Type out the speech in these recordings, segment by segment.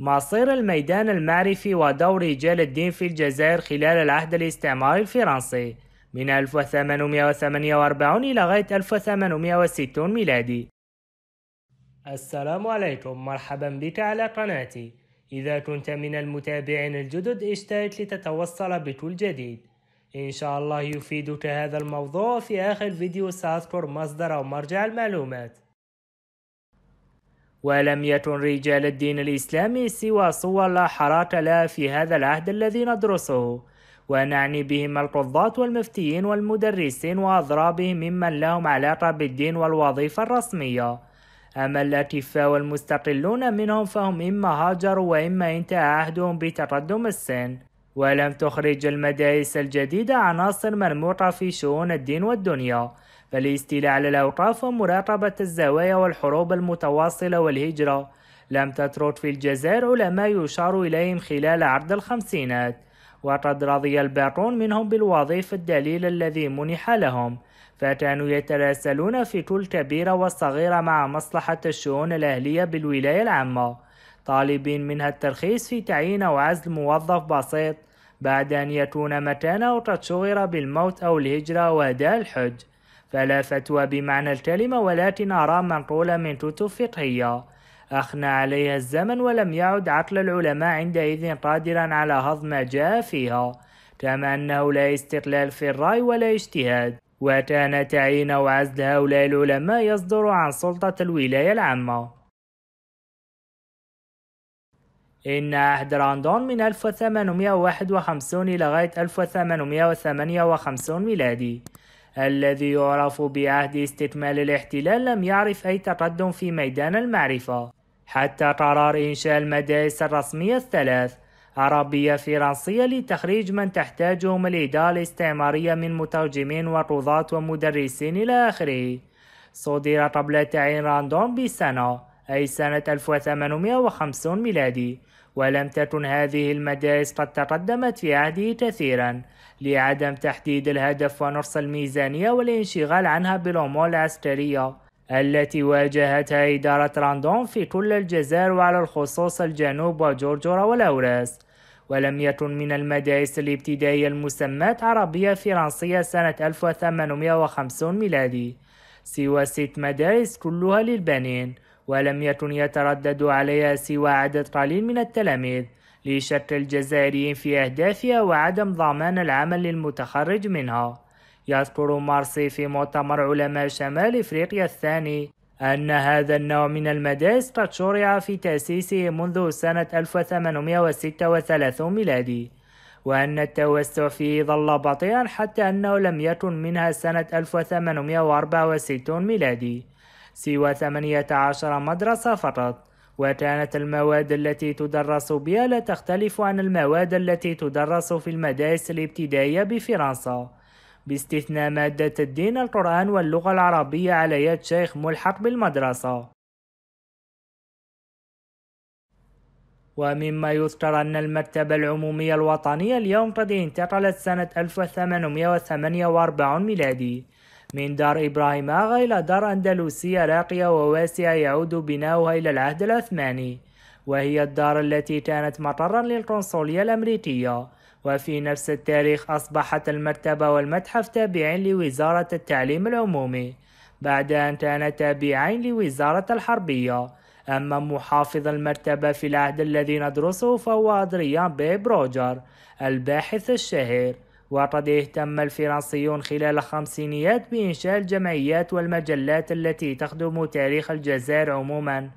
مصير الميدان المعرفي ودور رجال الدين في الجزائر خلال العهد الاستعماري الفرنسي من 1848 إلى غاية 1860 ميلادي السلام عليكم مرحبا بك على قناتي إذا كنت من المتابعين الجدد اشترك لتتوصل بكل جديد إن شاء الله يفيدك هذا الموضوع في آخر فيديو سأذكر مصدر أو مرجع المعلومات ولم يكن رجال الدين الإسلامي سوى صور لا حراك لها في هذا العهد الذي ندرسه ونعني بهم القضاة والمفتيين والمدرسين وأضرابهم ممن لهم علاقة بالدين والوظيفة الرسمية أما الأكفاء والمستقلون منهم فهم إما هاجروا وإما انتهى عهدهم بتقدم السن ولم تخرج المدارس الجديدة عناصر مرموقة في شؤون الدين والدنيا فالاستيلاء على الأوقاف ومراقبة الزوايا والحروب المتواصلة والهجرة لم تترك في الجزائر علماء يشار إليهم خلال عرض الخمسينات وقد رضي الباقون منهم بالوظيفة الدليل الذي منح لهم فكانوا يتراسلون في كل كبيرة وصغيرة مع مصلحة الشؤون الأهلية بالولاية العامة طالبين منها الترخيص في تعيين أو عزل موظف بسيط بعد أن يكون مكانه قد شغر بالموت أو الهجرة وأداء الحج فلا فتوى بمعنى الكلمة ولكن أرى منقولة من كتب فقهية أخنى عليها الزمن ولم يعد عقل العلماء عندئذ قادرا على هضم ما جاء فيها كما أنه لا استقلال في الرأي ولا اجتهاد وكان تعيين وعزل هؤلاء العلماء يصدر عن سلطة الولاية العامة إن عهد راندون من 1851 لغاية 1858 ميلادي الذي يعرف بعهد استكمال الاحتلال لم يعرف أي تقدم في ميدان المعرفة حتى قرار إنشاء المدارس الرسمية الثلاث عربية فرنسية لتخريج من تحتاجهم الإدارة الاستعمارية من مترجمين وقضاة ومدرسين إلى آخره صدر قبل تعيين راندون بسنة أي سنة 1850 ميلادي ولم تكن هذه المدارس قد تقدمت في عهده كثيرا لعدم تحديد الهدف ونقص الميزانية والانشغال عنها بالأمور العسكرية التي واجهتها إدارة راندون في كل الجزائر وعلى الخصوص الجنوب وجورجورا والأوراس ولم يكن من المدارس الابتدائية المسماة عربية فرنسية سنة 1850 ميلادي سوى ست مدارس كلها للبنين ولم يكن يتردد عليها سوى عدد قليل من التلاميذ لشك الجزائريين في أهدافها وعدم ضمان العمل للمتخرج منها يذكر مارسي في مؤتمر علماء شمال إفريقيا الثاني أن هذا النوع من المدارس قد شرع في تأسيسه منذ سنة 1836 ميلادي وأن التوسع فيه ظل بطيئا حتى أنه لم يكن منها سنة 1864 ميلادي سوى 18 مدرسة فقط وكانت المواد التي تدرس بها لا تختلف عن المواد التي تدرس في المدارس الابتدائية بفرنسا باستثناء مادة الدين القرآن واللغة العربية على يد شيخ ملحق بالمدرسة ومما يذكر أن المكتبة العمومية الوطنية اليوم قد انتقلت سنة 1848 ميلادي من دار إبراهيم آغا إلى دار أندلسية راقية وواسعة يعود بناؤها إلى العهد العثماني وهي الدار التي كانت مطرا للقنصلية الأمريكية وفي نفس التاريخ أصبحت المكتبة والمتحف تابعين لوزارة التعليم العمومي بعد أن كانا تابعين لوزارة الحربية أما محافظ المرتبة في العهد الذي ندرسه فهو أدريان بيب روجر الباحث الشهير وقد اهتم الفرنسيون خلال الخمسينيات بإنشاء الجمعيات والمجلات التي تخدم تاريخ الجزائر عموما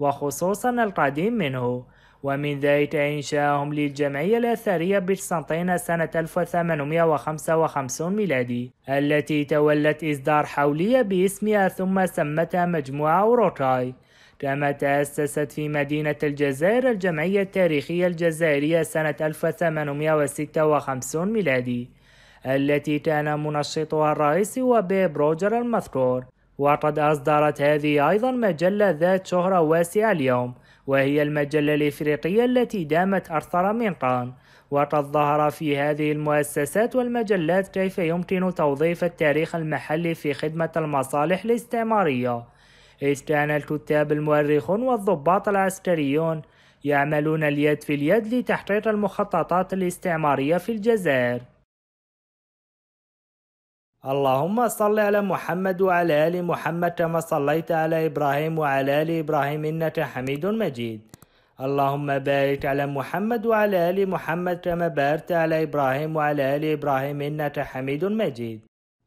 وخصوصا القديم منه ومن ذلك إنشاءهم للجمعية الأثرية بيرسنطين سنة 1855 ميلادي التي تولت إصدار حولية باسمها ثم سمتها مجموعة أوروتاي كما تأسست في مدينة الجزائر الجمعية التاريخية الجزائرية سنة 1856 ميلادي التي كان منشطها الرئيس وبيب روجر المذكور وقد أصدرت هذه أيضا مجلة ذات شهرة واسعة اليوم وهي المجلة الإفريقية التي دامت أكثر من قرن وقد ظهر في هذه المؤسسات والمجلات كيف يمكن توظيف التاريخ المحلي في خدمة المصالح الاستعمارية استعان الكتاب المؤرخون والضباط العسكريون يعملون اليد في اليد لتحقيق المخططات الاستعمارية في الجزائر اللهم صل على محمد وعلى آل محمد كما صليت على إبراهيم وعلى آل إبراهيم إنك حميد مجيد اللهم بارك على محمد وعلى آل محمد كما باركت على إبراهيم وعلى آل إبراهيم إنك حميد مجيد